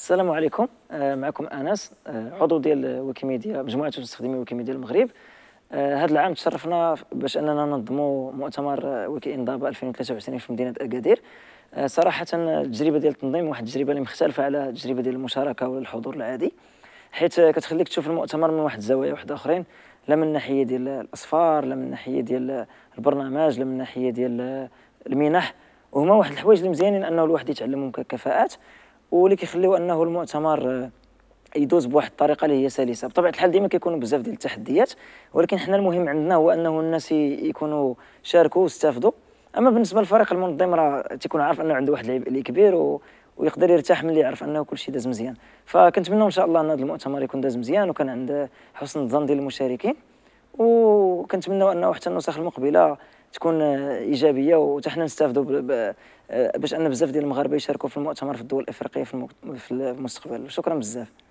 السلام عليكم آه، معكم انس آه، عضو ديال ويكيميديا مجموعه مستخدمي ويكيميديا المغرب آه، هذا العام تشرفنا باش اننا ننظموا مؤتمر ويكي انضباء 2023 في مدينه اكادير صراحه التجربه ديال التنظيم واحد التجربه اللي مختلفه على التجربه ديال المشاركه ولا الحضور العادي حيث كتخليك تشوف المؤتمر من واحد الزوايا واحده اخرين لا من الناحيه ديال الاصفار لا من الناحيه ديال البرنامج لا من الناحيه ديال المنح وهما واحد الحوايج اللي مزيانين انه الواحد يتعلمهم ككفاءات واللي كيخليو انه المؤتمر آه، يدوز بواحد الطريقه اللي هي سلسه بطبيعه الحال ديما كيكونوا بزاف ديال التحديات ولكن حنا المهم عندنا هو انه الناس يكونوا شاركوا واستافدوا اما بالنسبه للفريق المنظم راه تيكون عارف انه عنده واحد العبء كبير و... ويقدر يرتاح ملي يعرف انه كل شيء داز مزيان فكنتمنوا ان شاء الله ان هذا المؤتمر يكون داز مزيان وكان عند حسن الظن ديال المشاركين وكنتمنى انه حتى النسخ المقبله تكون ايجابيه وتحنا حنا نستافدوا باش ان بزاف ديال المغاربه يشاركوا في المؤتمر في الدول الافريقيه في المستقبل شكرا بزاف